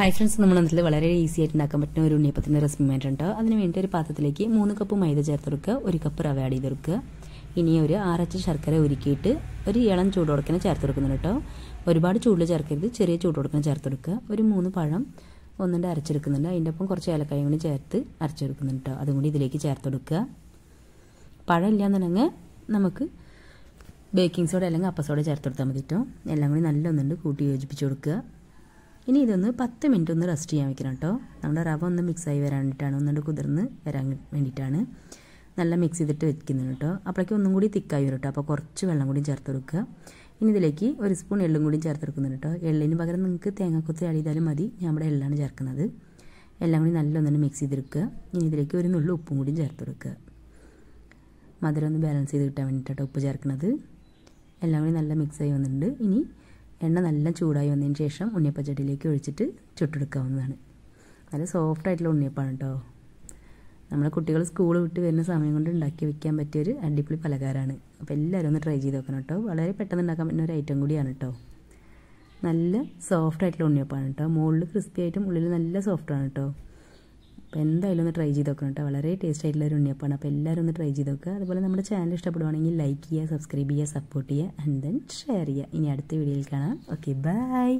hi friends നമ്മൾ എന്നിട്ട് വളരെ ഈസി ആയിട്ട് ഉണ്ടാക്കാൻ പറ്റുന്ന ഒരു ഉണ്ണിയപ്പത്തിൻ്റെ റെസിപ്പി വേണ്ടിയിട്ടുണ്ട് അതിന് വേണ്ടി ഒരു പാത്രത്തിലേക്ക് മൂന്ന് കപ്പ് മൈദ ചേർത്തെടുക്കുക ഒരു കപ്പ് റവ ആഡ് ചെയ്തെടുക്കുക ഇനി ഒരു ആറച്ച് ശർക്കര ഒരുക്കിയിട്ട് ഒരു ഇളം ചൂടോടക്കനെ ചേർത്തെടുക്കുന്നുണ്ട് കേട്ടോ ഒരുപാട് ചൂടിൽ ചേർക്കരുത് ചെറിയ ചൂടോടക്കനെ ചേർത്തെടുക്കുക ഒരു മൂന്ന് പഴം ഒന്നിൻ്റെ അരച്ചെടുക്കുന്നുണ്ട് അതിൻ്റെ ഒപ്പം കുറച്ച് ഏലക്കായും കൂടി ചേർത്ത് അരച്ചെടുക്കുന്നുണ്ട് കേട്ടോ അതും കൂടി ഇതിലേക്ക് ചേർത്തെടുക്കുക പഴം ഇല്ലാന്നുണ്ടെങ്കിൽ നമുക്ക് ബേക്കിംഗ് സോഡ അല്ലെങ്കിൽ അപ്പസോഡ ചേർത്തെടുത്താൽ മതി കേട്ടോ എല്ലാം കൂടി നല്ലൊന്നുണ്ട് കൂട്ടി യോജിപ്പിച്ച് കൊടുക്കുക ഇനി ഇതൊന്ന് പത്ത് മിനിറ്റ് ഒന്ന് റെസ്റ്റ് ചെയ്യാൻ വെക്കണം കേട്ടോ നമ്മുടെ റവ ഒന്ന് മിക്സായി വരാൻ വേണ്ടിയിട്ടാണ് ഒന്നുകൊണ്ട് കുതിർന്ന് വരാൻ വേണ്ടിയിട്ടാണ് നല്ല മിക്സ് ചെയ്തിട്ട് വെക്കുന്നത് കേട്ടോ അപ്പോഴേക്കും ഒന്നും കൂടി തിക്കായി വരും കേട്ടോ അപ്പോൾ കുറച്ച് വെള്ളം കൂടി ചേർത്ത് കൊടുക്കുക ഇനി ഇതിലേക്ക് ഒരു സ്പൂൺ എള്ളും കൂടി ചേർത്ത് കൊടുക്കുന്നുണ്ട് കേട്ടോ എള്ളിന് പകരം നിങ്ങൾക്ക് തേങ്ങാക്കൊത്തി ആഡ് ചെയ്താലും മതി ഞാൻ ഇവിടെ എള്ളാണ് ചേർക്കുന്നത് എല്ലാം കൂടി നല്ലൊന്നു മിക്സ് ചെയ്തെടുക്കുക ഇനി ഇതിലേക്ക് ഒരു നുള്ളു ഉപ്പും കൂടി ചേർത്ത് കൊടുക്കുക മധുരം ഒന്ന് ബാലൻസ് ചെയ്ത് കിട്ടാൻ വേണ്ടിയിട്ടാണ് ഉപ്പ് ചേർക്കുന്നത് എല്ലാം കൂടി നല്ല മിക്സായി വന്നിട്ടുണ്ട് ഇനി എണ്ണ നല്ല ചൂടായി വന്നതിന് ശേഷം ഉണ്ണിയപ്പച്ചട്ടിയിലേക്ക് ഒഴിച്ചിട്ട് ചുട്ടെടുക്കാവുന്നതാണ് നല്ല സോഫ്റ്റ് ആയിട്ടുള്ള ഉണ്ണിയപ്പാണ് കേട്ടോ നമ്മളെ കുട്ടികൾ സ്കൂൾ വിട്ട് വരുന്ന സമയം കൊണ്ട് ഉണ്ടാക്കി വെക്കാൻ പറ്റിയൊരു അടിപൊളി പലഹാരമാണ് അപ്പോൾ എല്ലാവരും ഒന്ന് ട്രൈ ചെയ്ത് നോക്കണം കേട്ടോ വളരെ പെട്ടെന്ന് ഉണ്ടാക്കാൻ പറ്റുന്ന ഒരു ഐറ്റം കൂടിയാണ് കേട്ടോ നല്ല സോഫ്റ്റ് ആയിട്ടുള്ള ഉണ്ണിയപ്പാണ് കേട്ടോ മുകളിൽ ക്രിസ്പി ആയിട്ടും ഉള്ളിൽ നല്ല സോഫ്റ്റാണ് കേട്ടോ അപ്പോൾ എന്തായാലും ഒന്ന് ട്രൈ ചെയ്ത് നോക്കണം കേട്ടോ വളരെ ടേസ്റ്റ് ആയിട്ടുള്ള ഒരു ഉണ്ണിയപ്പാണ് അപ്പോൾ എല്ലാവരും ഒന്ന് ട്രൈ ചെയ്ത് നോക്കുക അതുപോലെ നമ്മുടെ ചാനൽ ഇഷ്ടപ്പെടുവാണെങ്കിൽ ലൈക്ക് ചെയ്യുക സബ്സ്ക്രൈബ് ചെയ്യുക സപ്പോർട്ട് ചെയ്യുക ആൻഡ് ദെൻ ഷെയർ ചെയ്യുക ഇനി അടുത്ത വീഡിയോയിൽ കാണാം ഓക്കെ ബൈ